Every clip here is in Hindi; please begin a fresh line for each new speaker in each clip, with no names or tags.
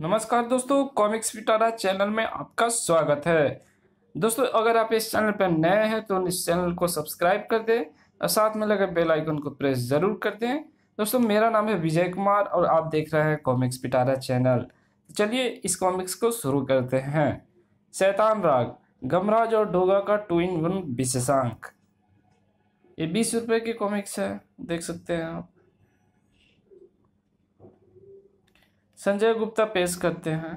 नमस्कार दोस्तों कॉमिक्स पिटारा चैनल में आपका स्वागत है दोस्तों अगर आप इस चैनल पर नए हैं तो इस चैनल को सब्सक्राइब कर दें और साथ में लगे बेल आइकन को प्रेस ज़रूर कर दें दोस्तों मेरा नाम है विजय कुमार और आप देख रहे हैं कॉमिक्स पिटारा चैनल चलिए इस कॉमिक्स को शुरू करते हैं शैतान राग गमराज और डोगा का टू इन वन विशेषांक ये बीस रुपये की कॉमिक्स है देख सकते हैं आप संजय गुप्ता पेश करते हैं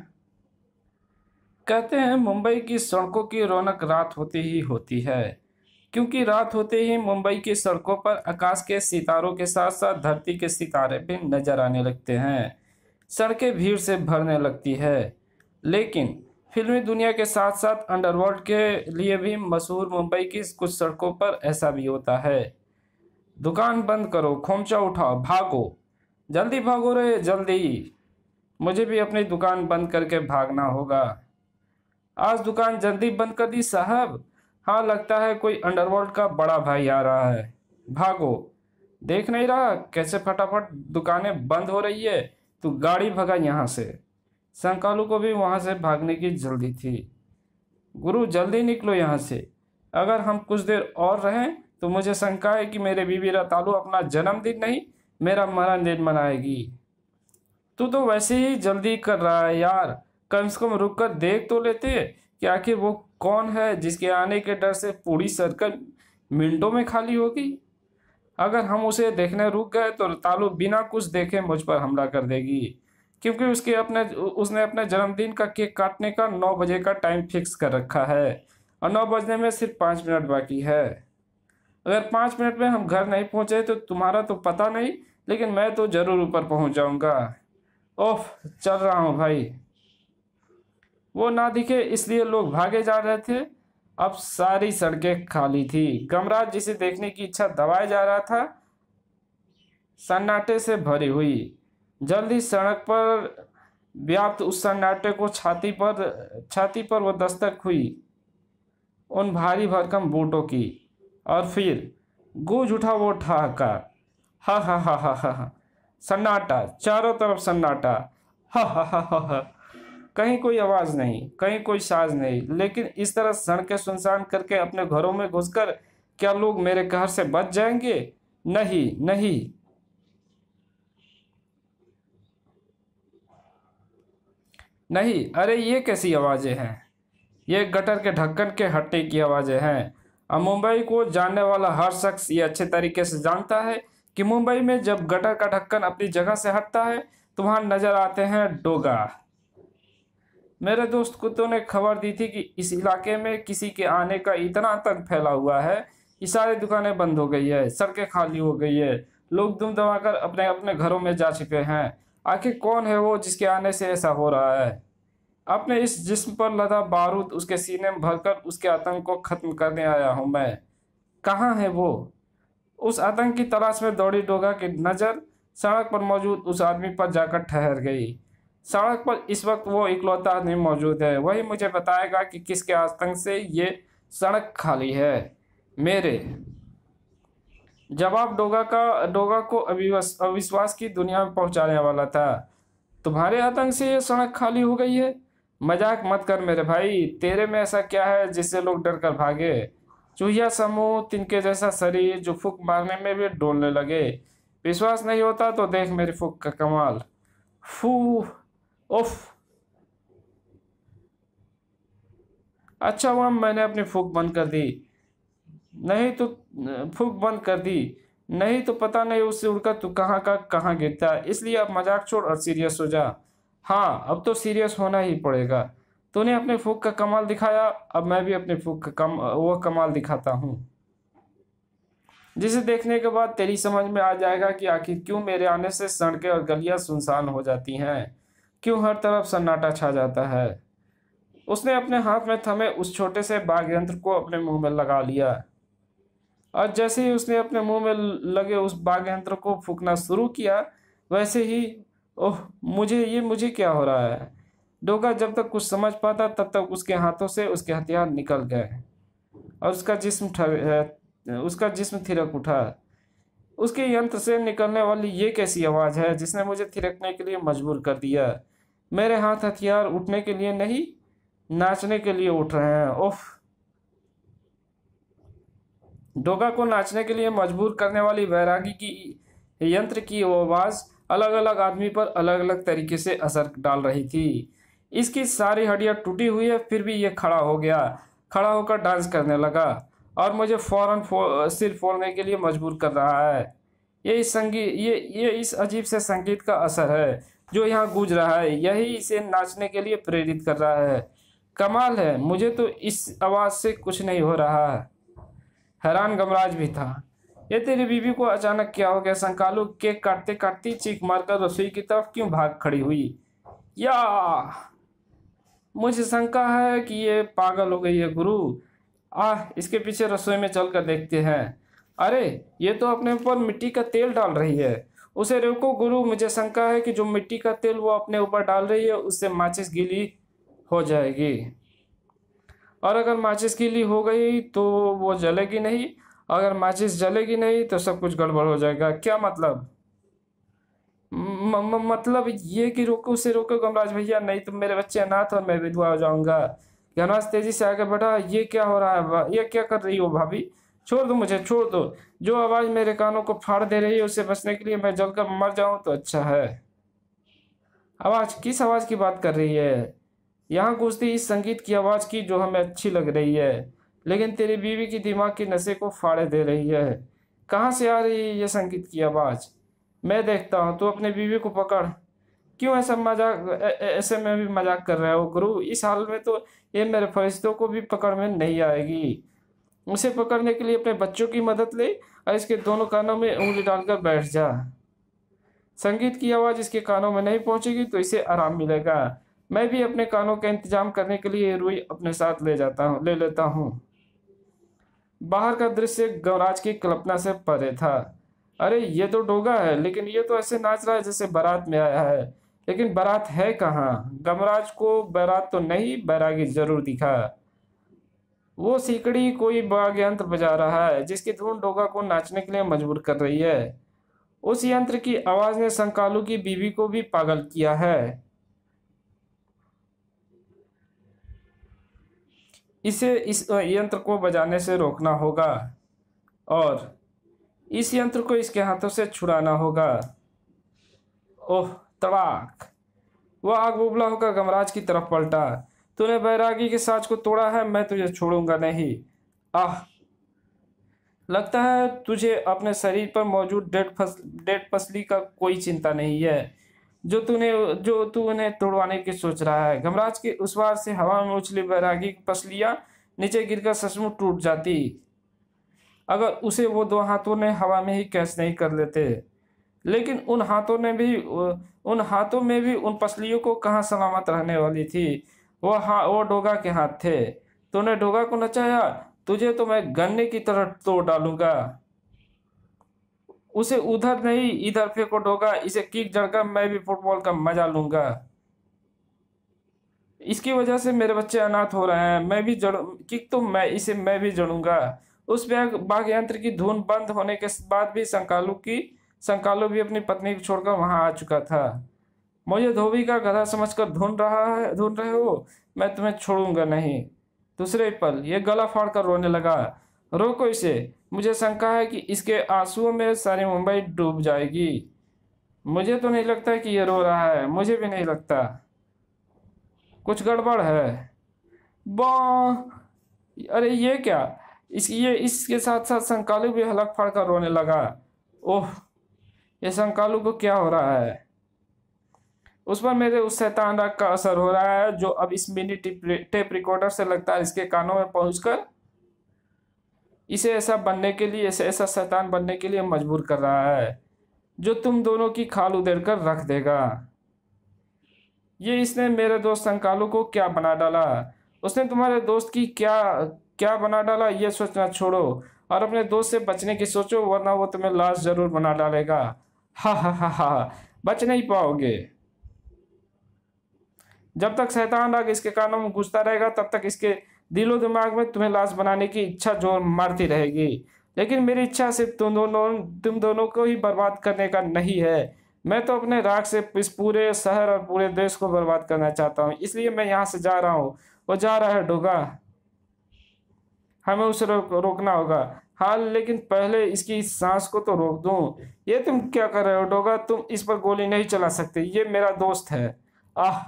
कहते हैं मुंबई की सड़कों की रौनक रात होते ही होती है क्योंकि रात होते ही मुंबई की सड़कों पर आकाश के सितारों के साथ साथ धरती के सितारे भी नजर आने लगते हैं सड़कें भीड़ से भरने लगती है लेकिन फिल्मी दुनिया के साथ साथ अंडरवर्ल्ड के लिए भी मशहूर मुंबई की कुछ सड़कों पर ऐसा भी होता है दुकान बंद करो खोमचा उठाओ भागो जल्दी भागो रे जल्दी मुझे भी अपनी दुकान बंद करके भागना होगा आज दुकान जल्दी बंद कर दी साहब हाँ लगता है कोई अंडरवर्ल्ड का बड़ा भाई आ रहा है भागो देख नहीं रहा कैसे फटाफट दुकानें बंद हो रही है तो गाड़ी भगा यहाँ से संकालू को भी वहाँ से भागने की जल्दी थी गुरु जल्दी निकलो यहाँ से अगर हम कुछ देर और रहें तो मुझे शंका है कि मेरे बीवी रतालू अपना जन्मदिन नहीं मेरा मरण दिन मनाएगी तू तो वैसे ही जल्दी कर रहा है यार कम से कम रुक कर देख तो लेते कि आखिर वो कौन है जिसके आने के डर से पूरी सर्कल मिनटों में खाली होगी अगर हम उसे देखने रुक गए तो रतालु बिना कुछ देखे मुझ पर हमला कर देगी क्योंकि उसके अपने उसने अपने जन्मदिन का केक काटने का नौ बजे का टाइम फिक्स कर रखा है और नौ बजने में सिर्फ पाँच मिनट बाकी है अगर पाँच मिनट में हम घर नहीं पहुँचे तो तुम्हारा तो पता नहीं लेकिन मैं तो ज़रूर ऊपर पहुँच जाऊँगा ओफ चल रहा हूँ भाई वो ना दिखे इसलिए लोग भागे जा रहे थे अब सारी सड़कें खाली थी गमराज जिसे देखने की इच्छा दबाए जा रहा था सन्नाटे से भरी हुई जल्दी सड़क पर व्याप्त उस सन्नाटे को छाती पर छाती पर वो दस्तक हुई उन भारी भरकम बूटों की और फिर गूंज उठा वो ठहाका हा हा हा हा हा हा सन्नाटा चारों तरफ सन्नाटा हा हा हा हा कहीं कोई आवाज़ नहीं कहीं कोई साज नहीं लेकिन इस तरह सड़के सुनसान करके अपने घरों में घुसकर क्या लोग मेरे घर से बच जाएंगे नहीं नहीं नहीं अरे ये कैसी आवाज़ें हैं ये गटर के ढक्कन के हट्टे की आवाज़ें हैं अब मुंबई को जानने वाला हर शख्स ये अच्छे तरीके से जानता है कि मुंबई में जब गटर का ढक्कन अपनी जगह से हटता है तो वहाँ नज़र आते हैं डोगा मेरे दोस्त कुत्तों ने खबर दी थी कि इस इलाके में किसी के आने का इतना आतंक फैला हुआ है कि सारी दुकानें बंद हो गई है सड़कें खाली हो गई है लोग दुम दबाकर अपने अपने घरों में जा चुके हैं आखिर कौन है वो जिसके आने से ऐसा हो रहा है अपने इस जिस्म पर लदा बारूद उसके सीने में भरकर उसके आतंक को ख़त्म करने आया हूँ मैं कहाँ है वो उस आतंक की तलाश में दौड़ी डोगा की नज़र सड़क पर मौजूद उस आदमी पर जाकर ठहर गई सड़क पर इस वक्त वो इकलौता आदमी मौजूद है वही मुझे बताएगा कि किसके आतंक से ये सड़क खाली है मेरे जवाब डोगा का डोगा को अविश्वास की दुनिया में पहुंचाने वाला था तुम्हारे आतंक से ये सड़क खाली हो गई है मजाक मत कर मेरे भाई तेरे में ऐसा क्या है जिससे लोग डर कर भागे चूहिया समूह तिनके जैसा शरीर जो फूक मारने में भी डोलने लगे विश्वास नहीं होता तो देख मेरी फूक का कमाल फू उफ अच्छा हुआ मैंने अपनी फूक बंद कर दी नहीं तो फूक बंद कर दी नहीं तो पता नहीं उससे उड़कर तू कहाँ का कहाँ गिरता इसलिए अब मजाक छोड़ और सीरियस हो जा हाँ अब तो सीरियस होना ही पड़ेगा तूने अपने फूक का कमाल दिखाया अब मैं भी अपने फूक का कम वह कमाल दिखाता हूँ जिसे देखने के बाद तेरी समझ में आ जाएगा कि आखिर क्यों मेरे आने से सड़कें और गलियां सुनसान हो जाती हैं क्यों हर तरफ सन्नाटा छा जाता है उसने अपने हाथ में थमे उस छोटे से बाघ यंत्र को अपने मुंह में लगा लिया और जैसे ही उसने अपने मुंह में लगे उस बाघ यंत्र को फूकना शुरू किया वैसे ही ओह मुझे ये मुझे क्या हो रहा है डोगा जब तक कुछ समझ पाता तब तक उसके हाथों से उसके हथियार निकल गए और उसका जिस्म उसका जिस्म थिरक उठा उसके यंत्र से निकलने वाली ये कैसी आवाज़ है जिसने मुझे थिरकने के लिए मजबूर कर दिया मेरे हाथ हथियार उठने के लिए नहीं नाचने के लिए उठ रहे हैं उफ डोगा को नाचने के लिए मजबूर करने वाली वैरागी की यंत्र की आवाज़ अलग अलग आदमी पर अलग अलग तरीके से असर डाल रही थी इसकी सारी हड्डियाँ टूटी हुई है फिर भी ये खड़ा हो गया खड़ा होकर डांस करने लगा और मुझे फौरन फो, सिर फोड़ने के लिए मजबूर कर रहा है ये इस संगीत ये ये इस अजीब से संगीत का असर है जो यहाँ गूंज रहा है यही इसे नाचने के लिए प्रेरित कर रहा है कमाल है मुझे तो इस आवाज़ से कुछ नहीं हो रहा है हैरान गमराज भी था ये तेरी बीवी को अचानक क्या हो गया संकालू केक काटते काटती चीख मारकर रसोई की तरफ क्यों भाग खड़ी हुई या मुझे शंका है कि ये पागल हो गई है गुरु आह इसके पीछे रसोई में चल कर देखते हैं अरे ये तो अपने ऊपर मिट्टी का तेल डाल रही है उसे रोको गुरु मुझे शंका है कि जो मिट्टी का तेल वो अपने ऊपर डाल रही है उससे माचिस गीली हो जाएगी और अगर माचिस गीली हो गई तो वो जलेगी नहीं अगर माचिस जलेगी नहीं तो सब कुछ गड़बड़ हो जाएगा क्या मतलब मतलब ये कि रोको उसे रोको गमराज भैया नहीं तुम तो मेरे बच्चे अनाथ और मैं विधवा हो जाऊंगा गणराज तेजी से आगे बढ़ा ये क्या हो रहा है ये क्या कर रही हो भाभी छोड़ दो मुझे छोड़ दो जो आवाज मेरे कानों को फाड़ दे रही है उसे बचने के लिए मैं जलकर मर जाऊं तो अच्छा है आवाज किस आवाज की बात कर रही है यहाँ गुजती इस संगीत की आवाज की जो हमें अच्छी लग रही है लेकिन तेरी बीवी की दिमाग के नशे को फाड़े दे रही है कहाँ से आ रही है ये संगीत की आवाज़ मैं देखता हूँ तू अपनी बीवी को पकड़ क्यों ऐसा मजाक ऐसे में भी मजाक कर रहा वो गुरु इस हाल में तो ये मेरे फरिश्तों को भी पकड़ में नहीं आएगी उसे पकड़ने के लिए अपने बच्चों की मदद ले और इसके दोनों कानों में उंगली डालकर बैठ जा संगीत की आवाज़ इसके कानों में नहीं पहुंचेगी तो इसे आराम मिलेगा मैं भी अपने कानों का इंतजाम करने के लिए रुई अपने साथ ले जाता हूँ ले लेता हूँ बाहर का दृश्य गौराज की कल्पना से परे था अरे ये तो डोगा है लेकिन ये तो ऐसे नाच रहा है जैसे बारात में आया है लेकिन बारात है कहाँ गमराज को बारात तो नहीं बैरागी जरूर दिखा वो सीकड़ी कोई बाग यंत्र बजा रहा है जिसकी धुन डोगा को नाचने के लिए मजबूर कर रही है उस यंत्र की आवाज ने संकालू की बीवी को भी पागल किया है इसे इस यंत्र को बजाने से रोकना होगा और इस यंत्र को इसके हाथों से छुड़ाना होगा ओह तबाक वह आग बुबला होकर गमराज की तरफ पलटा तूने बैरागी के साज को तोड़ा है मैं तुझे छोड़ूंगा नहीं आह लगता है तुझे अपने शरीर पर मौजूद डेड फस डेड पसली का कोई चिंता नहीं है जो तूने जो तू उन्हें तोड़वाने की सोच रहा है गमराज के उस बार से हवा में उछली बैरागी की पसलियाँ नीचे गिरकर सचमुच टूट जाती अगर उसे वो दो हाथों ने हवा में ही कैच नहीं कर लेते लेकिन उन हाथों ने भी उन हाथों में भी उन पसलियों को कहाँ सलामत रहने वाली थी वो हाँ वो डोगा के हाथ थे तूने डोगा को नचाया तुझे तो मैं गन्ने की तरह तोड़ डालूंगा उसे उधर नहीं इधर फेंको डोगा इसे किक जड़कर मैं भी फुटबॉल का मजा लूंगा इसकी वजह से मेरे बच्चे अनाथ हो रहे हैं मैं भी जड़ किक तो मैं इसे मैं भी जड़ूंगा उस बाघ यंत्र की धुन बंद होने के बाद भी संकालु की संकालु भी अपनी पत्नी को छोड़कर वहां आ चुका था मुझे धोबी का गधा समझकर ढूंढ रहा है ढूंढ रहे हो मैं तुम्हें छोड़ूंगा नहीं दूसरे पल ये गला फाड़ कर रोने लगा रोको इसे मुझे शंका है कि इसके आंसुओं में सारी मुंबई डूब जाएगी मुझे तो नहीं लगता कि यह रो रहा है मुझे भी नहीं लगता कुछ गड़बड़ है बा अरे ये क्या इस ये इसके साथ साथ संकालु भी हलक फाड़ कर रोने लगा ओह ये संकालु को क्या हो रहा है उस पर मेरे उस शैतान राग का असर हो रहा है जो अब इस मिनी टेप रिकॉर्डर से लगता है इसके कानों में पहुंचकर इसे ऐसा बनने के लिए ऐसे ऐसा शैतान बनने के लिए मजबूर कर रहा है जो तुम दोनों की खाल उधेड़ कर रख देगा ये इसने मेरे दोस्त संकालु को क्या बना डाला उसने तुम्हारे दोस्त की क्या क्या बना डाला ये सोचना छोड़ो और अपने दोस्त से बचने की सोचो वरना वो तुम्हें लाश जरूर बना डालेगा हा हा हा हा बच नहीं पाओगे जब तक शैतान राग इसके कानों में घुसता रहेगा तब तक इसके दिलो दिमाग में तुम्हें लाश बनाने की इच्छा जोर मारती रहेगी लेकिन मेरी इच्छा सिर्फ तुम दोनों तुम दोनों को ही बर्बाद करने का नहीं है मैं तो अपने राग से इस पूरे शहर और पूरे देश को बर्बाद करना चाहता हूँ इसलिए मैं यहाँ से जा रहा हूँ वो जा रहा है डोगा हमें उसे रोक, रोकना होगा हाल लेकिन पहले इसकी इस सांस को तो रोक दूँ ये तुम क्या कर रहे हो डोगा तुम इस पर गोली नहीं चला सकते ये मेरा दोस्त है आह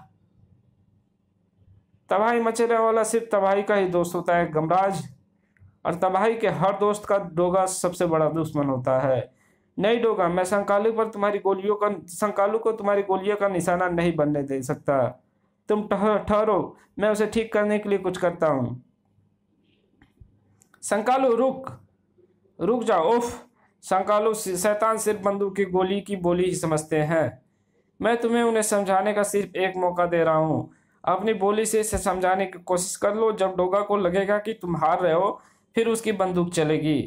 तबाही मचेरे वाला सिर्फ तबाही का ही दोस्त होता है गमराज और तबाही के हर दोस्त का डोगा सबसे बड़ा दुश्मन होता है नहीं डोगा मैं संकालू पर तुम्हारी गोलियों का संकालू को तुम्हारी गोलियों का निशाना नहीं बनने दे सकता तुम ठहरो मैं उसे ठीक करने के लिए कुछ करता हूँ संकालो रुक रुक जाओ उफ संकालो शैतान सिर्फ बंदूक की गोली की बोली ही समझते हैं मैं तुम्हें उन्हें समझाने का सिर्फ एक मौका दे रहा हूँ अपनी बोली से इसे समझाने की कोशिश कर लो जब डोगा को लगेगा कि तुम हार रहे हो फिर उसकी बंदूक चलेगी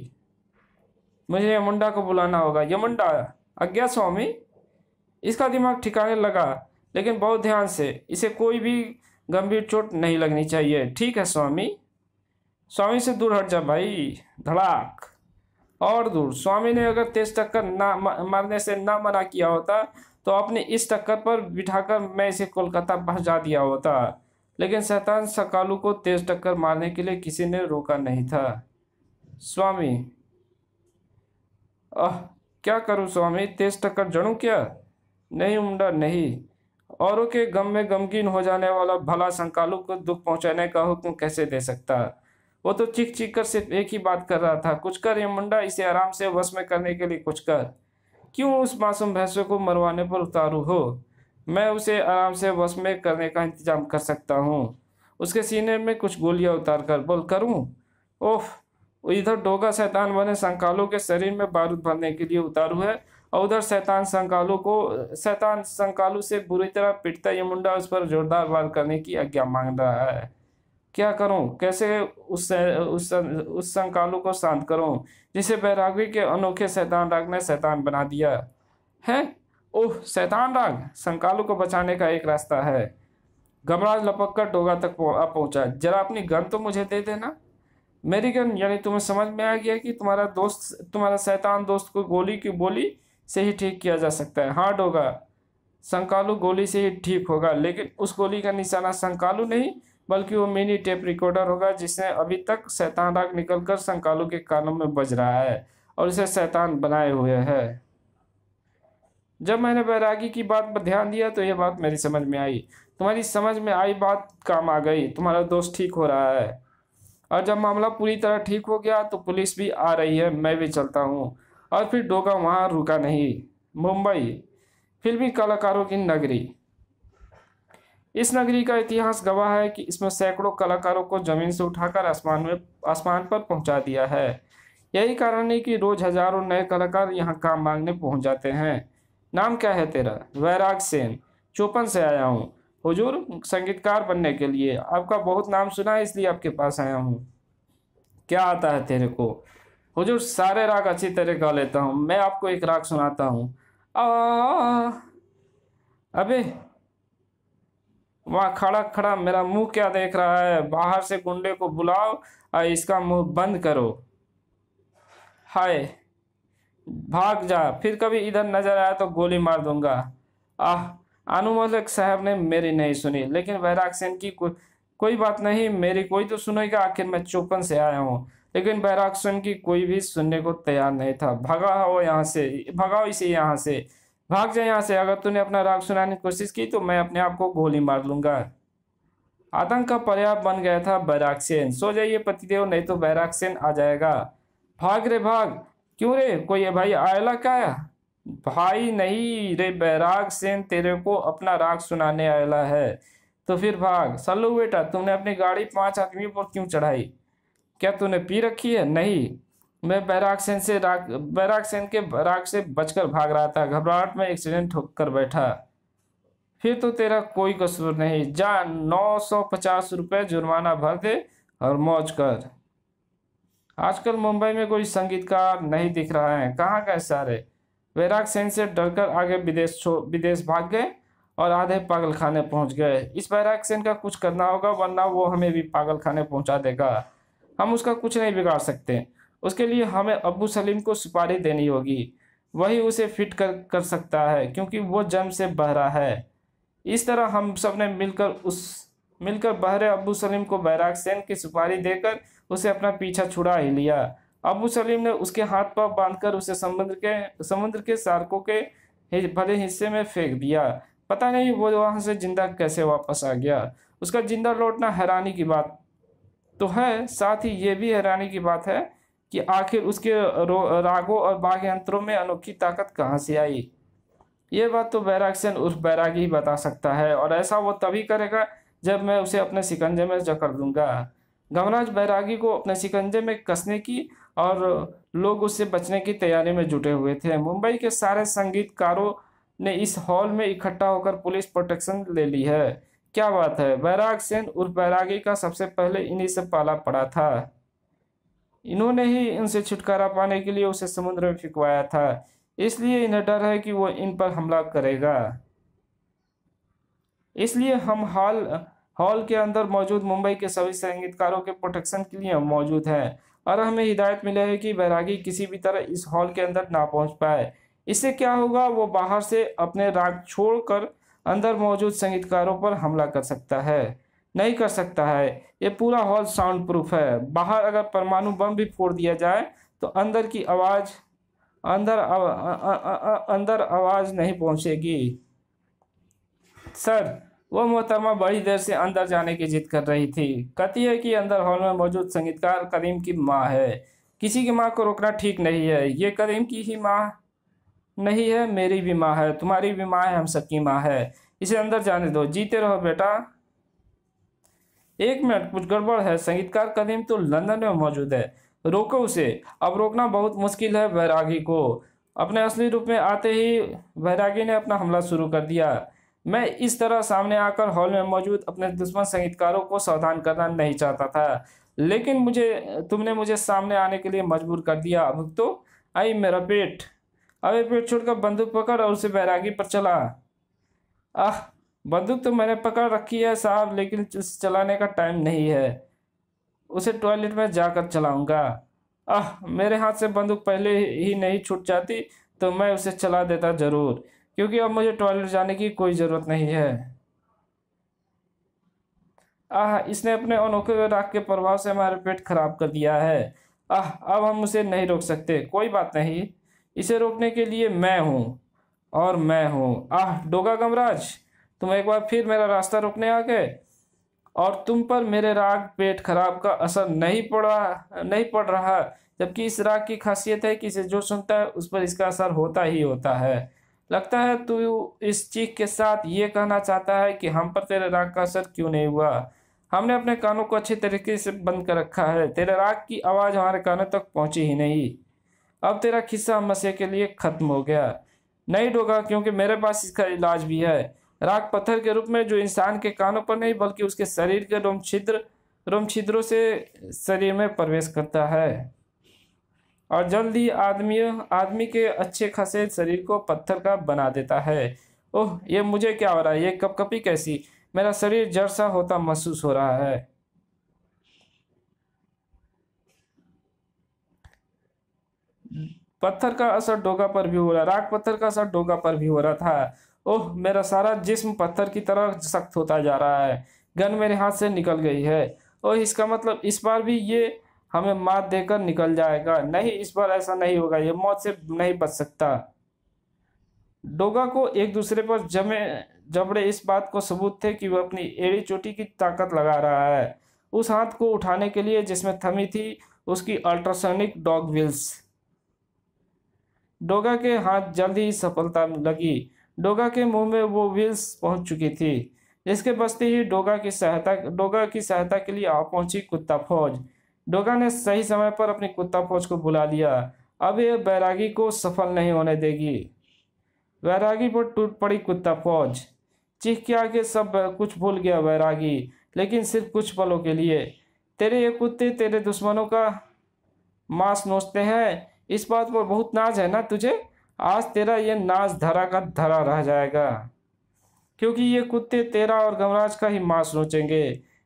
मुझे यमुंडा को बुलाना होगा यमुंडा अज्ञा स्वामी इसका दिमाग ठिकाने लगा लेकिन बहुत ध्यान से इसे कोई भी गंभीर चोट नहीं लगनी चाहिए ठीक है स्वामी स्वामी से दूर हट जा भाई धड़ाक और दूर स्वामी ने अगर तेज टक्कर ना मारने से ना मना किया होता तो आपने इस टक्कर पर बिठाकर मैं इसे कोलकाता पहुंचा दिया होता लेकिन शैतान सकालू को तेज टक्कर मारने के लिए किसी ने रोका नहीं था स्वामी अह क्या करूं स्वामी तेज टक्कर जड़ूँ क्या नहीं उमडा नहीं औरों के गम में गमगीन हो जाने वाला भला संकालू को दुख पहुंचाने का हुक्म कैसे दे सकता वो तो चीख चीख कर सिर्फ एक ही बात कर रहा था कुछ कर ये मुंडा इसे आराम से वश में करने के लिए कुछ कर क्यों उस मासूम भैंसों को मरवाने पर उतारू हो मैं उसे आराम से वश में करने का इंतजाम कर सकता हूँ उसके सीने में कुछ गोलियाँ उतार कर बोल करूँ ओह इधर डोगा शैतान बने संकालों के शरीर में बारूद भरने के लिए उतारू है और उधर शैतान संकालों को शैतान संकालू से बुरी तरह पिटता ये मुंडा उस पर जोरदार वार करने की आज्ञा मांग रहा है क्या करूं कैसे उस उस उस संकालों को शांत करूं जिसे बैरागी के अनोखे शैतान राग ने शैतान बना दिया है ओह शैतान राग संकालों को बचाने का एक रास्ता है गमराज लपक कर डोगा तक पहुंचा जरा अपनी गन तो मुझे दे देना मेरी गन यानी तुम्हें समझ में आ गया कि तुम्हारा दोस्त तुम्हारा शैतान दोस्त को गोली की बोली से ही ठीक किया जा सकता है हाँ डोगा संकालू गोली से ही ठीक होगा लेकिन उस गोली का निशाना संकालू नहीं बल्कि वो मिनी टेप रिकॉर्डर होगा जिसने अभी तक शैतान राग निकलकर संकालों के कानों में बज रहा है और इसे शैतान बनाए हुए है जब मैंने बैरागी की बात पर ध्यान दिया तो यह बात मेरी समझ में आई तुम्हारी समझ में आई बात काम आ गई तुम्हारा दोस्त ठीक हो रहा है और जब मामला पूरी तरह ठीक हो गया तो पुलिस भी आ रही है मैं भी चलता हूँ और फिर डोगा वहाँ रुका नहीं मुंबई फिल्मी कलाकारों की नगरी इस नगरी का इतिहास गवाह है कि इसमें सैकड़ों कलाकारों को जमीन से उठाकर आसमान में आसमान पर पहुंचा दिया है यही कारण है कि रोज हजारों नए कलाकार यहाँ काम मांगने पहुंच जाते हैं नाम क्या है तेरा वैराग सेन चौपन से आया हूँ हुजूर संगीतकार बनने के लिए आपका बहुत नाम सुना है इसलिए आपके पास आया हूँ क्या आता है तेरे को हुजूर सारे राग अच्छी तरह गा लेता हूँ मैं आपको एक राग सुनाता हूँ अबे वहाँ खड़ा खड़ा मेरा मुंह क्या देख रहा है बाहर से गुंडे को बुलाओ और इसका मुंह बंद करो हाय भाग जा फिर कभी इधर नजर आया तो गोली मार दूंगा आह अनुमोदक साहब ने मेरी नहीं सुनी लेकिन बैराग सेन की को, कोई बात नहीं मेरी कोई तो सुनेगा आखिर मैं चौपन से आया हूँ लेकिन बैराग सेन की कोई भी सुनने को तैयार नहीं था भगाओ यहाँ से भगाओ इसे यहाँ से भाग जाए यहाँ से अगर तूने अपना राग सुनाने की कोशिश की तो मैं अपने आप को गोली मार लूंगा आतंक का पर्याप्त बन गया था बैराक्सेन सो जाइए पतिदेव नहीं तो बैराक्सेन आ जाएगा भाग रे भाग क्यों रे कोई भाई आयला क्या भाई नहीं रे बैराग सेन तेरे को अपना राग सुनाने आयला है तो फिर भाग सल्लू बेटा तुमने अपनी गाड़ी पांच आदमियों पर क्यों चढ़ाई क्या तूने पी रखी है नहीं मैं बैराक्सेन से राग बैरागसेन के राग से बचकर भाग रहा था घबराहट में एक्सीडेंट होकर बैठा फिर तो तेरा कोई कसूर नहीं जा नौ सौ पचास रुपये जुर्माना भर दे और मौज कर आजकल मुंबई में कोई संगीतकार नहीं दिख रहा है कहाँ गए सारे वैराग सेन से डरकर आगे विदेश छो विदेश भाग गए और आधे पागल खाने पहुँच गए इस वैराग सेन का कुछ करना होगा वरना वो हमें भी पागल खाने पहुँचा देगा हम उसका कुछ नहीं बिगाड़ सकते उसके लिए हमें अबू सलीम को सुपारी देनी होगी वही उसे फिट कर कर सकता है क्योंकि वो जम से बहरा है इस तरह हम सब ने मिलकर उस मिलकर बहरे अबू सलीम को बैराग सेन की सुपारी देकर उसे अपना पीछा छुड़ा ही लिया अबू सलीम ने उसके हाथ पाव बांधकर उसे समुद्र के समुद्र के सारकों के भले हिस्से में फेंक दिया पता नहीं वो वहाँ से जिंदा कैसे वापस आ गया उसका जिंदा लौटना हैरानी की बात तो है साथ ही ये भी हैरानी की बात है कि आखिर उसके रागों और बाघ यंत्रों में अनोखी ताकत कहाँ से आई ये बात तो बैराग सेन उर्फ बैराग ही बता सकता है और ऐसा वो तभी करेगा जब मैं उसे अपने सिकंजे में जकड़ दूंगा गमराज बैरागी को अपने सिकंजे में कसने की और लोग उससे बचने की तैयारी में जुटे हुए थे मुंबई के सारे संगीतकारों ने इस हॉल में इकट्ठा होकर पुलिस प्रोटेक्शन ले ली है क्या बात है बैराग सेन उर्फ बैरागी का सबसे पहले इन्हीं से पाला पड़ा था इन्होंने ही इनसे छुटकारा पाने के लिए उसे समुद्र में फिकवाया था इसलिए इन्हें डर है कि वो इन पर हमला करेगा इसलिए हम हाल हॉल के अंदर मौजूद मुंबई के सभी संगीतकारों के प्रोटेक्शन के लिए मौजूद हैं और हमें हिदायत मिले है कि बैरागी किसी भी तरह इस हॉल के अंदर ना पहुंच पाए इससे क्या होगा वो बाहर से अपने राग छोड़कर अंदर मौजूद संगीतकारों पर हमला कर सकता है नहीं कर सकता है ये पूरा हॉल साउंड प्रूफ है बाहर अगर परमाणु बम भी फोड़ दिया जाए तो अंदर की आवाज़ अंदर आ, आ, आ, आ, अंदर आवाज़ नहीं पहुंचेगी सर वो मोहतरमा बड़ी देर से अंदर जाने की जिद कर रही थी कहती है कि अंदर हॉल में मौजूद संगीतकार करीम की माँ है किसी की माँ को रोकना ठीक नहीं है ये करीम की ही माँ नहीं है मेरी भी माँ है तुम्हारी भी माँ है हम सबकी माँ है इसे अंदर जाने दो जीते रहो बेटा एक मिनट कुछ गड़बड़ है संगीतकार कदीम तो लंदन में मौजूद है रोको उसे अब रोकना बहुत मुश्किल है बैरागी को अपने असली रूप में आते ही बैरागी ने अपना हमला शुरू कर दिया मैं इस तरह सामने आकर हॉल में मौजूद अपने दुश्मन संगीतकारों को सावधान करना नहीं चाहता था लेकिन मुझे तुमने मुझे सामने आने के लिए मजबूर कर दिया अब तो आई मेरा पेट अब पेट छोड़कर बंदूक पकड़ और उसे बैरागी पर चला आह बंदूक तो मैंने पकड़ रखी है साहब लेकिन चलाने का टाइम नहीं है उसे टॉयलेट में जाकर चलाऊंगा आह मेरे हाथ से बंदूक पहले ही नहीं छूट जाती तो मैं उसे चला देता ज़रूर क्योंकि अब मुझे टॉयलेट जाने की कोई ज़रूरत नहीं है आह इसने अपने अनोखे राख के प्रभाव से हमारे पेट खराब कर दिया है आह अब हम उसे नहीं रोक सकते कोई बात नहीं इसे रोकने के लिए मैं हूँ और मैं हूँ आह डोगा गमराज तुम एक बार फिर मेरा रास्ता रोकने आ गए और तुम पर मेरे राग पेट खराब का असर नहीं पड़ा नहीं पड़ रहा जबकि इस राग की खासियत है कि इसे जो सुनता है उस पर इसका असर होता ही होता है लगता है तू इस चीख के साथ ये कहना चाहता है कि हम पर तेरे राग का असर क्यों नहीं हुआ हमने अपने कानों को अच्छे तरीके से बंद कर रखा है तेरे राग की आवाज़ हमारे कानों तक पहुंची ही नहीं अब तेरा खिस्सा मसे के लिए ख़त्म हो गया नहीं डोगा क्योंकि मेरे पास इसका इलाज भी है राग पत्थर के रूप में जो इंसान के कानों पर नहीं बल्कि उसके शरीर के रोम छिद्र रोम छिद्रों से शरीर में प्रवेश करता है और जल्द ही आदमी आदमी के अच्छे खासे शरीर को पत्थर का बना देता है ओह ये मुझे क्या हो रहा है ये कपकपी कैसी मेरा शरीर जड़ सा होता महसूस हो रहा है पत्थर का असर डोगा पर भी हो रहा राग पत्थर का असर डोगा पर भी हो रहा था ओह मेरा सारा जिस्म पत्थर की तरह सख्त होता जा रहा है गन मेरे हाथ से निकल गई है ओह इसका मतलब इस बार भी ये हमें मात देकर निकल जाएगा नहीं इस बार ऐसा नहीं होगा ये मौत से नहीं बच सकता डोगा को एक दूसरे पर जमे जबड़े इस बात को सबूत थे कि वह अपनी एड़ी चोटी की ताकत लगा रहा है उस हाथ को उठाने के लिए जिसमें थमी थी उसकी अल्ट्रासोनिक डॉग व्हील्स डोगा के हाथ जल्द ही सफलता लगी डोगा के मुंह में वो व्हील्स पहुंच चुकी थी जिसके बसते ही डोगा की सहायता डोगा की सहायता के लिए आ पहुंची कुत्ता फौज डोगा ने सही समय पर अपनी कुत्ता फौज को बुला लिया अब यह बैरागी को सफल नहीं होने देगी बैरागी पर टूट पड़ी कुत्ता फौज चीख के आगे सब कुछ भूल गया बैरागी लेकिन सिर्फ कुछ पलों के लिए तेरे ये कुत्ते तेरे दुश्मनों का मांस नोचते हैं इस बात पर बहुत नाज है ना तुझे आज तेरा ये नाच धरा का धरा रह जाएगा क्योंकि ये कुत्ते तेरा और गमराज का ही मांस नोचेंगे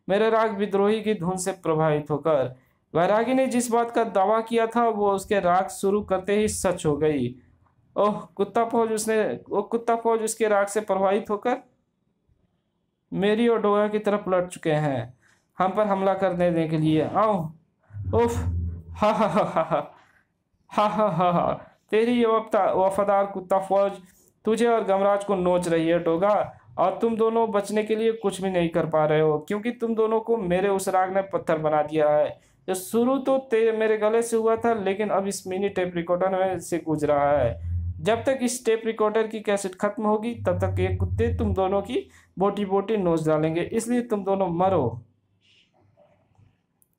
मेरे राग विद्रोही की धुन से प्रभावित होकर वैरागी ने जिस बात का दावा किया था वो उसके राग शुरू करते ही सच हो गई ओह कुत्ता फौज उसने वो कुत्ता फौज उसके राग से प्रभावित होकर मेरी और डोगा की तरफ लट चुके हैं हम पर हमला कर देने के लिए आओ उफ हा हा हा हा हा हा हा हा तेरी ये वफादार कुत्ता फौज तुझे और गमराज को नोच रही है टोगा और तुम दोनों बचने के लिए कुछ भी नहीं कर पा रहे हो क्योंकि तुम दोनों को मेरे उस राग ने पत्थर बना दिया है जो शुरू तो तेरे मेरे गले से हुआ था लेकिन अब इस मिनी टेप रिकॉर्डर में से गुज रहा है जब तक इस टेप रिकॉर्डर की कैसेट खत्म होगी तब तक ये कुत्ते तुम दोनों की बोटी बोटी नोच डालेंगे इसलिए तुम दोनों मरो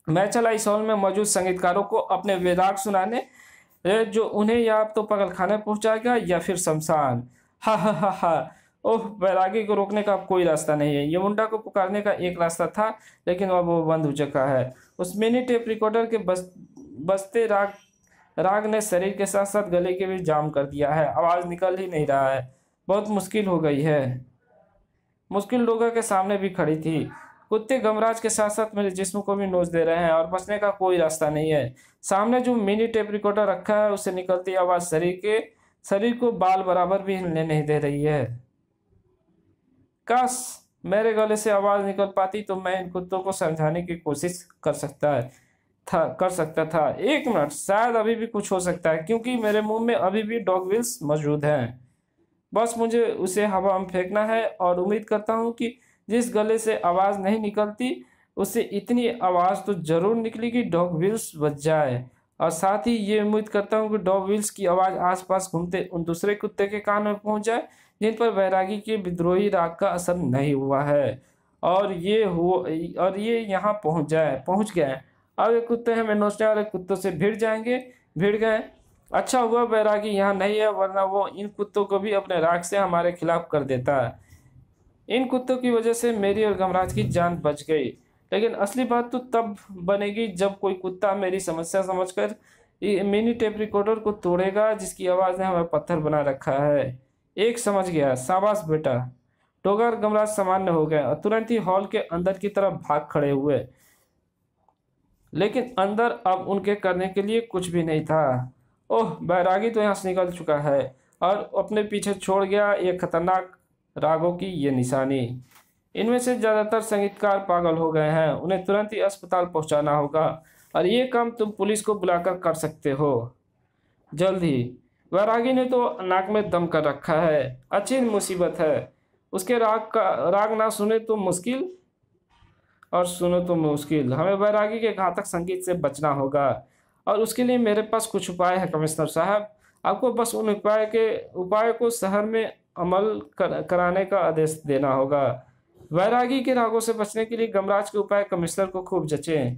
मैं चला इस हॉल में मौजूद संगीतकारों को अपने वेदाग सुनाने जो उन्हें या तो पगलखाने पहुंचाएगा या फिर शमशान हा हा हा हा ओह बैरागी को रोकने का अब कोई रास्ता नहीं है ये मुंडा को पुकारने का एक रास्ता था लेकिन अब वो बंद हो चुका है उस मिनी टेप रिकॉर्डर के बस बसते राग राग ने शरीर के साथ साथ गले के भी जाम कर दिया है आवाज़ निकल ही नहीं रहा है बहुत मुश्किल हो गई है मुश्किल लोगों के सामने भी खड़ी थी कुत्ते गमराज के साथ साथ मेरे जिस्म को भी नोच दे रहे हैं और बचने का कोई रास्ता नहीं है सामने जो मिनी टेप रिकॉर्डर रखा है उससे निकलती आवाज़ शरीर के शरीर को बाल बराबर भी हिलने नहीं दे रही है काश मेरे गले से आवाज़ निकल पाती तो मैं इन कुत्तों को समझाने की कोशिश कर सकता है था कर सकता था एक मिनट शायद अभी भी कुछ हो सकता है क्योंकि मेरे मुंह में अभी भी डॉग व्हील्स मौजूद हैं बस मुझे उसे हवा में फेंकना है और उम्मीद करता हूँ कि जिस गले से आवाज़ नहीं निकलती उससे इतनी आवाज़ तो ज़रूर निकली कि डॉग व्हील्स बच जाए और साथ ही ये उम्मीद करता हूँ कि डॉग व्हील्स की आवाज़ आसपास घूमते उन दूसरे कुत्ते के कान में पहुँच जाए जिन पर बैरागी के विद्रोही राग का असर नहीं हुआ है और ये हुआ और ये यहाँ पहुँच जाए पहुँच गए अब ये कुत्ते हमें नोचने वाले कुत्तों से भिड़ जाएंगे भिड़ गए अच्छा हुआ बैरागी यहाँ नहीं है वरना वो इन कुत्तों को भी अपने राग से हमारे खिलाफ कर देता है इन कुत्तों की वजह से मेरी और गमराज की जान बच गई लेकिन असली बात तो तब बनेगी जब कोई कुत्ता मेरी समस्या समझकर मिनी टेप रिकॉर्डर को तोड़ेगा जिसकी आवाज़ ने हमें पत्थर बना रखा है एक समझ गया शाबाश बेटा टोगर गमराज सामान्य हो गया और तुरंत ही हॉल के अंदर की तरफ भाग खड़े हुए लेकिन अंदर अब उनके करने के लिए कुछ भी नहीं था ओह बैरागी तो यहाँ से निकल चुका है और अपने पीछे छोड़ गया ये खतरनाक रागों की ये निशानी इनमें से ज़्यादातर संगीतकार पागल हो गए हैं उन्हें तुरंत ही अस्पताल पहुंचाना होगा और ये काम तुम पुलिस को बुलाकर कर सकते हो जल्द ही वैरागी ने तो नाक में दम कर रखा है अच्छी मुसीबत है उसके राग का राग ना सुने तो मुश्किल और सुनो तो मुश्किल हमें वैरागी के घातक संगीत से बचना होगा और उसके लिए मेरे पास कुछ उपाय है कमिश्नर साहब आपको बस उन उपाय के उपाय को शहर में अमल कर, कराने का आदेश देना होगा वैरागी के रागों से बचने के लिए गमराज के उपाय कमिश्नर को खूब जचें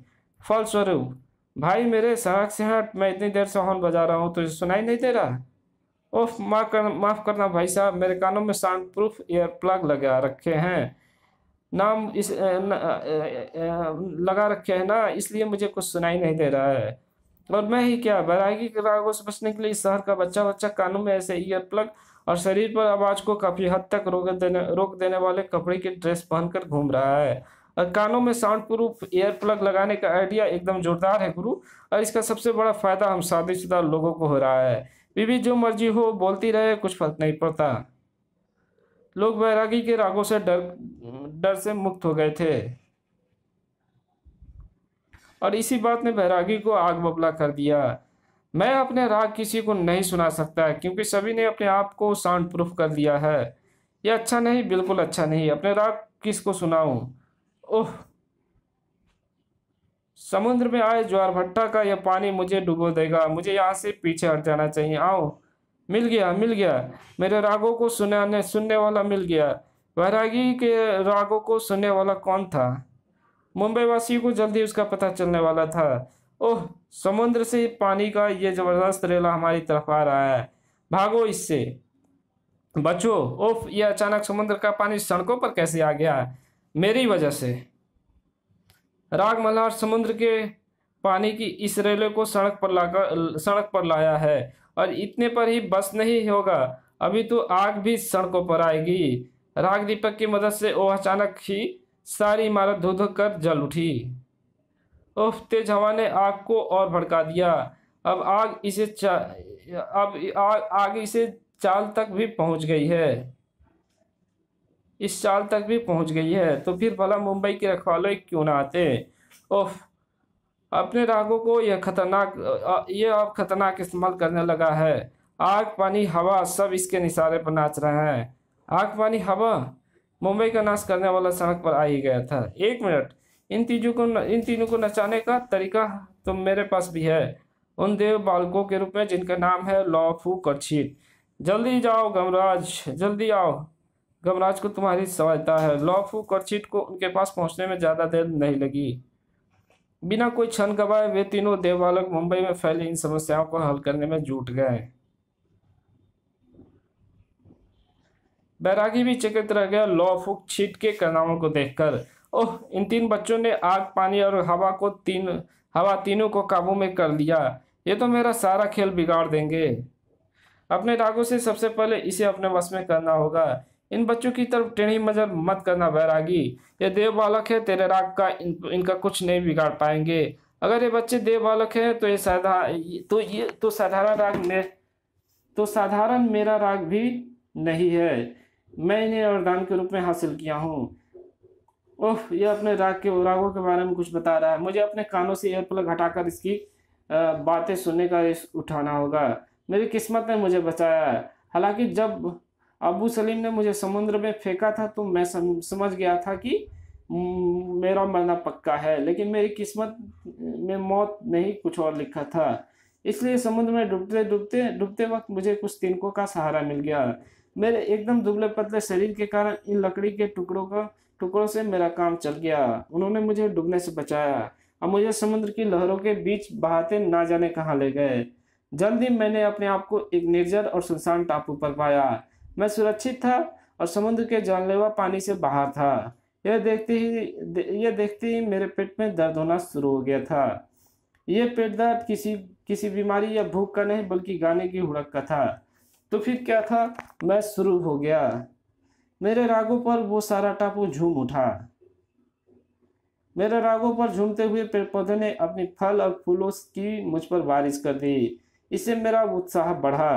फलस्वरूप भाई मेरे सड़क से हट मैं इतनी देर से हॉर्न बजा रहा हूँ तुझे सुनाई नहीं दे रहा ओफ माफ कर माफ़ करना भाई साहब मेरे कानों में साउंड प्रूफ ईयर प्लग लगा रखे हैं नाम इस न, लगा रखे हैं ना इसलिए मुझे कुछ सुनाई नहीं दे रहा है और मैं ही क्या बैरागी के रागों से बचने के लिए शहर का बच्चा बच्चा कानों में ऐसे ईयर प्लग और शरीर पर आवाज को काफी हद तक रोक देने रोक देने वाले कपड़े के ड्रेस पहनकर घूम रहा है और कानों में साउंड प्रूफ ईयर प्लग लगाने का आइडिया एकदम जोरदार है गुरु और इसका सबसे बड़ा फायदा हम शादीशुदा लोगों को हो रहा है बीवी जो मर्जी हो बोलती रहे कुछ फर्क नहीं पड़ता लोग बैरागी के रागों से डर डर से मुक्त हो गए थे और इसी बात ने बैरागी को आग बबला कर दिया मैं अपने राग किसी को नहीं सुना सकता क्योंकि सभी ने अपने आप को साउंड प्रूफ कर दिया है यह अच्छा नहीं बिल्कुल अच्छा नहीं अपने राग किस को सुनाऊं ओह समुद्र में आए ज्वार भट्टा का यह पानी मुझे डुबो देगा मुझे यहाँ से पीछे हट जाना चाहिए आओ मिल गया मिल गया मेरे रागों को सुनाने सुनने वाला मिल गया वैरागी के रागों को सुनने वाला कौन था मुंबई वासी को जल्दी उसका पता चलने वाला था ओह समुद्र से पानी का ये ज़बरदस्त रेला हमारी तरफ आ रहा है भागो इससे बचो ओफ ये अचानक समुद्र का पानी सड़कों पर कैसे आ गया है मेरी वजह से राग मल्हार समुद्र के पानी की इस रेले को सड़क पर लाकर सड़क पर लाया है और इतने पर ही बस नहीं होगा अभी तो आग भी सड़कों पर आएगी राग दीपक की मदद से वो अचानक ही सारी इमारत धो कर जल उठी उफ तेज हवा ने आग को और भड़का दिया अब आग इसे अब आग आग इसे चाल तक भी पहुंच गई है इस चाल तक भी पहुंच गई है तो फिर भला मुंबई के रखवाले क्यों ना आते उफ अपने रागों को यह खतरनाक ये अब खतरनाक इस्तेमाल करने लगा है आग पानी हवा सब इसके निशारे पर नाच रहे हैं आग पानी हवा मुंबई का नाश करने वाला सड़क पर आ ही गया था एक मिनट इन तीजों को इन तीनों को नचाने का तरीका तो मेरे पास भी है उन देव बालकों के रूप में जिनका नाम है लॉफू करछित जल्दी जाओ गमराज जल्दी आओ गमराज को तुम्हारी सहायता है लॉफू करछित को उनके पास पहुंचने में ज़्यादा देर नहीं लगी बिना कोई क्षण गवाए वे तीनों देव बालक मुंबई में फैली इन समस्याओं को हल करने में जुट गए बैरागी भी चकित रह गया छीट के कारनामों को देखकर ओह इन तीन बच्चों ने आग पानी और हवा को तीन हवा तीनों को काबू में कर लिया ये तो मेरा सारा खेल बिगाड़ देंगे अपने रागों से सबसे पहले इसे अपने वश में करना होगा इन बच्चों की तरफ टेढ़ी मजर मत करना बैरागी ये देव बालक है तेरे राग का इन, इनका कुछ नहीं बिगाड़ पाएंगे अगर ये बच्चे देव बालक हैं तो ये साधा तो ये तो साधारण राग ने तो साधारण मेरा राग भी नहीं है मैं इन्हें वरदान के रूप में हासिल किया हूँ ओह ये अपने राग के रागों के बारे में कुछ बता रहा है मुझे अपने कानों से एयर प्लग हटाकर इसकी बातें सुनने का उठाना होगा मेरी किस्मत ने मुझे बचाया है हालांकि जब अबू सलीम ने मुझे समुद्र में फेंका था तो मैं समझ गया था कि मेरा मरना पक्का है लेकिन मेरी किस्मत में मौत नहीं कुछ और लिखा था इसलिए समुद्र में डूबते डूबते डूबते वक्त मुझे कुछ तिनकों का सहारा मिल गया मेरे एकदम दुबले पतले शरीर के कारण इन लकड़ी के टुकड़ों का टुकड़ों से मेरा काम चल गया उन्होंने मुझे डूबने से बचाया और मुझे समुद्र की लहरों के बीच बहाते ना जाने कहाँ ले गए जल्द ही मैंने अपने आप को एक निर्जर और सुनसान टापू पर पाया मैं सुरक्षित था और समुद्र के जानलेवा पानी से बाहर था यह देखते ही दे, यह देखते ही मेरे पेट में दर्द होना शुरू हो गया था यह पेट दर्द किसी किसी बीमारी या भूख का नहीं बल्कि गाने की हुड़क का था तो फिर क्या था मैच शुरू हो गया मेरे रागों पर वो सारा टापू झूम उठा मेरे रागों पर झूमते हुए पेड़ पौधे ने अपनी फल और फूलों की मुझ पर बारिश कर दी इससे मेरा उत्साह बढ़ा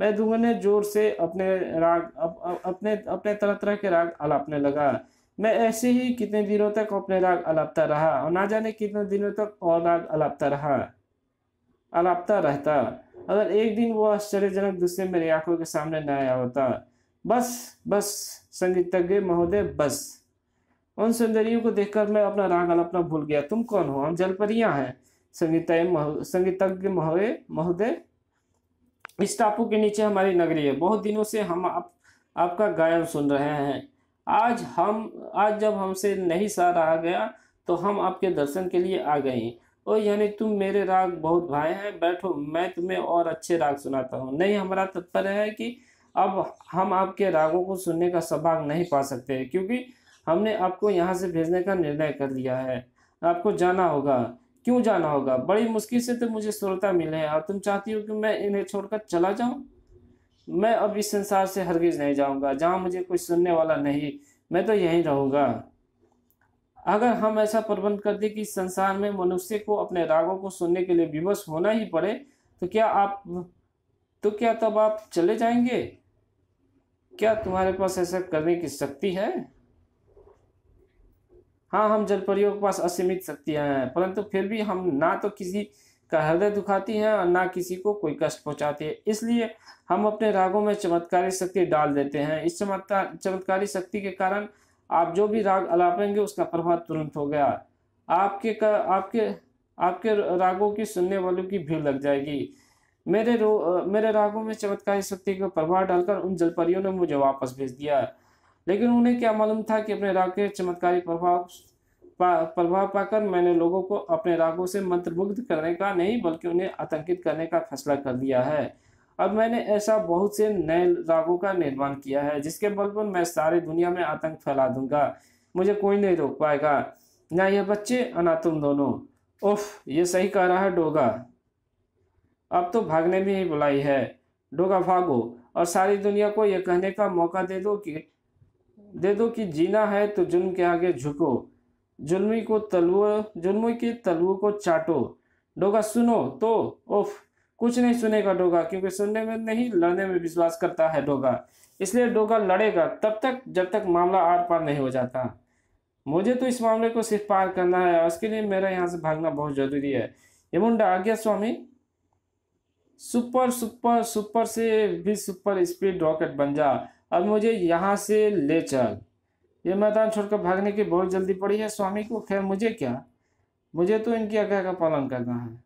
मैं दुगने जोर से अपने राग अप, अपने अपने तरह तरह के राग अलापने लगा मैं ऐसे ही कितने दिनों तक अपने राग अलापता रहा और ना जाने कितने दिनों तक और राग अलापता रहा अलापता रहता अगर एक दिन वो आश्चर्यजनक दूसरे मेरी आंखों के सामने न आया होता बस बस संगीतज्ञ महोदय बस उन सुंदरियों को देखकर मैं अपना राग अलापना भूल गया तुम कौन हो हम जलपरिया हैं संगीत संगीतज्ञ महोदय महोदय इस टापू के नीचे हमारी नगरी है बहुत दिनों से हम आप, आपका गायन सुन रहे हैं आज हम आज जब हमसे नहीं सहा रहा गया तो हम आपके दर्शन के लिए आ गए ओ यानी तुम मेरे राग बहुत भाई हैं बैठो मैं तुम्हें और अच्छे राग सुनाता हूँ नहीं हमारा तत्पर्य है कि अब हम आपके रागों को सुनने का सबाग नहीं पा सकते क्योंकि हमने आपको यहाँ से भेजने का निर्णय कर लिया है आपको जाना होगा क्यों जाना होगा बड़ी मुश्किल से तो मुझे श्रोता मिले हैं और तुम चाहती हो कि मैं इन्हें छोड़कर चला जाऊँ मैं अब इस संसार से हरगिज़ नहीं जाऊँगा जहाँ मुझे कुछ सुनने वाला नहीं मैं तो यहीं रहूँगा अगर हम ऐसा प्रबंध कर दें कि संसार में मनुष्य को अपने रागों को सुनने के लिए विवश होना ही पड़े तो क्या आप तो क्या तब आप चले जाएंगे क्या तुम्हारे पास ऐसा करने की शक्ति है हाँ हम जल परियों के पास असीमित शक्तियाँ हैं परंतु फिर भी हम ना तो किसी का हृदय दुखाती हैं और ना किसी को कोई कष्ट पहुंचाती है इसलिए हम अपने रागों में चमत्कारी शक्ति डाल देते हैं इस चमत्कार चमत्कारी शक्ति के कारण आप जो भी राग अलापेंगे उसका प्रभाव तुरंत हो गया आपके का आपके आपके रागों की सुनने वालों की भीड़ लग जाएगी मेरे रो मेरे रागों में चमत्कारी शक्ति का प्रभाव डालकर उन जलपरियों ने मुझे वापस भेज दिया लेकिन उन्हें क्या मालूम था कि अपने राग के चमत्कारी प्रभाव पा, प्रभाव पाकर मैंने लोगों को अपने रागों से मंत्रमुग्ध करने का नहीं बल्कि उन्हें आतंकित करने का फैसला कर दिया है अब मैंने ऐसा बहुत से नए रागों का निर्माण किया है जिसके बल पर मैं सारी दुनिया में आतंक फैला दूंगा मुझे कोई नहीं रोक पाएगा ना ये बच्चे ना तुम दोनों उफ ये सही कह रहा है डोगा अब तो भागने में ही बुलाई है डोगा भागो और सारी दुनिया को यह कहने का मौका दे दो कि दे दो कि जीना है तो जुल्म के आगे झुको जुल्मी को तलवो जुल्मी के तलवों को चाटो डोगा सुनो तो उफ कुछ नहीं सुनेगा डोगा क्योंकि सुनने में नहीं लड़ने में विश्वास करता है डोगा इसलिए डोगा लड़ेगा तब तक जब तक मामला आर पार नहीं हो जाता मुझे तो इस मामले को सिर्फ पार करना है उसके लिए मेरा यहाँ से भागना बहुत जरूरी है यमुंडा आज्ञा स्वामी सुपर सुपर सुपर से भी सुपर स्पीड रॉकेट बन जा अब मुझे यहाँ से ले चल ये मैदान छोड़कर भागने की बहुत जल्दी पड़ी है स्वामी को खैर मुझे क्या मुझे तो इनकी आज्ञा का पालन करना है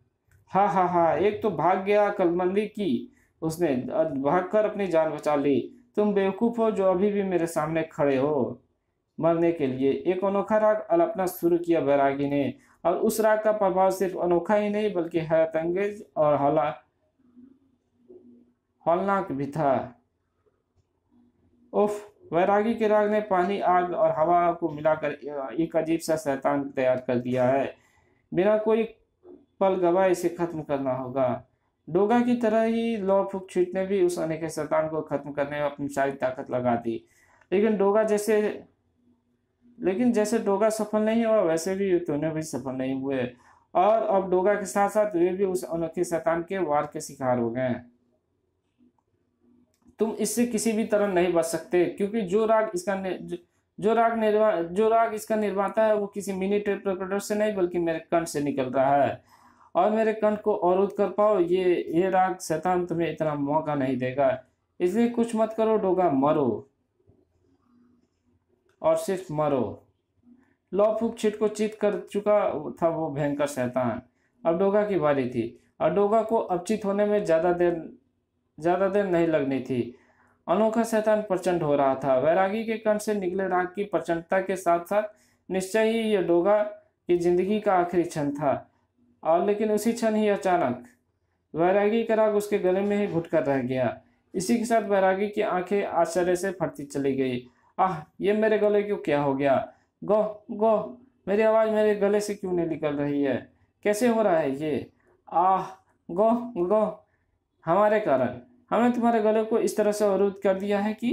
हाँ हाँ हाँ एक तो भाग गया कलमंदी की उसने भागकर अपनी जान बचा ली तुम बेवकूफ हो जो अभी भी मेरे सामने खड़े हो मरने के लिए एक अनोखा राग अलपना शुरू किया बैरागी ने और उस राग का प्रभाव सिर्फ अनोखा ही नहीं बल्कि हैरत अंगेज और हौला हौलनाक भी था उफ वैरागी के राग ने पानी आग और हवा को मिलाकर एक अजीब सा शैतान तैयार कर दिया है बिना कोई पल गवा इसे खत्म करना होगा डोगा की तरह ही लॉ फुक छीट ने भी उस अनेक शैतान को खत्म करने में अपनी सारी ताकत लगा दी लेकिन डोगा जैसे लेकिन जैसे डोगा सफल नहीं हुआ वैसे भी युद्धों भी सफल नहीं हुए और अब डोगा के साथ साथ वे भी उस अनोखे शैतान के वार के शिकार हो गए तुम इससे किसी भी तरह नहीं बच सकते क्योंकि जो राग इसका जो राग निर्वा जो राग इसका निर्माता है वो किसी मिनी टेप से नहीं बल्कि मेरे कंठ से निकल रहा है और मेरे कंठ को अवरुद्ध कर पाओ ये ये राग शैतान तुम्हें इतना मौका नहीं देगा इसलिए कुछ मत करो डोगा मरो और सिर्फ मरो लौ फूक छिट को चित कर चुका था वो भयंकर शैतान अब डोगा की बारी थी और डोगा को अपचित होने में ज़्यादा देर ज़्यादा देर नहीं लगनी थी अनोखा शैतान प्रचंड हो रहा था वैरागी के कंठ से निकले राग की प्रचंडता के साथ साथ निश्चय ही ये डोगा की जिंदगी का आखिरी क्षण था और लेकिन उसी क्षण ही अचानक वैरागी का राग उसके गले में ही घुट कर रह गया इसी के साथ वैरागी की आंखें आश्चर्य से फटती चली गई आह ये मेरे गले क्यों क्या हो गया गो गो मेरी आवाज़ मेरे गले से क्यों नहीं निकल रही है कैसे हो रहा है ये आह गो गो हमारे कारण हमने तुम्हारे गले को इस तरह से अवरुद्ध कर दिया है कि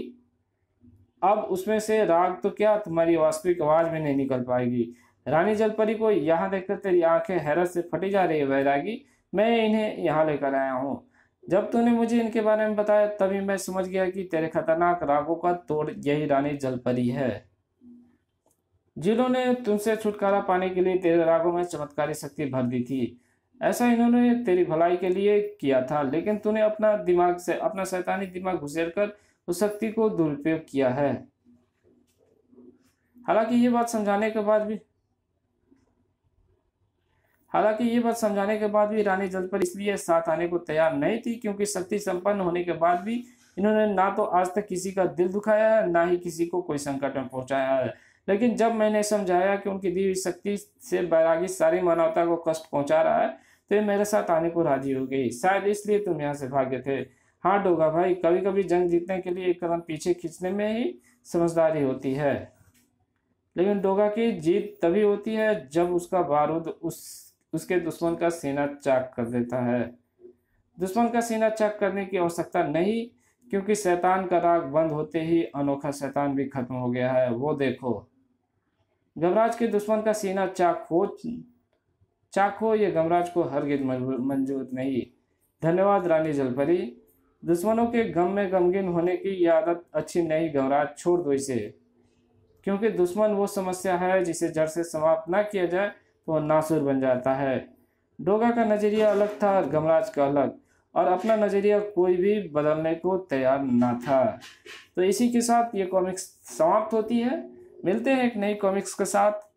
अब उसमें से राग तो क्या तुम्हारी वास्तविक आवाज़ में नहीं निकल पाएगी रानी जलपरी को यहाँ देखकर तेरी आंखें हैरत से फटी जा रही है वैरागी मैं इन्हें यहाँ लेकर आया हूँ जब तूने मुझे इनके बारे में बताया तभी मैं समझ गया कि तेरे खतरनाक रागों का तोड़ यही रानी जलपरी है जिन्होंने तुमसे छुटकारा पाने के लिए तेरे रागों में चमत्कारी शक्ति भर दी थी ऐसा इन्होंने तेरी भलाई के लिए किया था लेकिन तूने अपना दिमाग से अपना शैतानी दिमाग घुसेर कर उस शक्ति को दुरुपयोग किया है हालांकि ये बात समझाने के बाद भी हालांकि ये बात समझाने के बाद भी रानी जल पर इसलिए साथ आने को तैयार नहीं थी क्योंकि शक्ति संपन्न होने के बाद भी इन्होंने ना तो आज तक किसी का दिल दुखाया है ना ही किसी को कोई संकट में पहुंचाया है लेकिन जब मैंने समझाया कि उनकी दी हुई शक्ति से बैरागी सारी मानवता को कष्ट पहुंचा रहा है तो ये मेरे साथ आने को राजी हो गई शायद इसलिए तुम यहाँ से भागे थे हाँ डोगा भाई कभी कभी जंग जीतने के लिए एक कदम पीछे खींचने में ही समझदारी होती है लेकिन डोगा की जीत तभी होती है जब उसका बारूद उस उसके दुश्मन का सीना चाक कर देता है दुश्मन का सीना चाक करने की आवश्यकता नहीं क्योंकि शैतान का राग बंद होते ही अनोखा शैतान भी खत्म हो गया है वो देखो गमराज के दुश्मन का सीना चाक हो चाक हो ये गमराज को हर गिर मंजूर नहीं धन्यवाद रानी जलपरी दुश्मनों के गम में गमगिन होने की यह आदत अच्छी नहीं गमराज छोड़ दो इसे क्योंकि दुश्मन वो समस्या है जिसे जड़ से समाप्त न किया जाए वो नासुर बन जाता है डोगा का नज़रिया अलग था गमराज का अलग और अपना नज़रिया कोई भी बदलने को तैयार ना था तो इसी के साथ ये कॉमिक्स समाप्त होती है मिलते हैं एक नई कॉमिक्स के साथ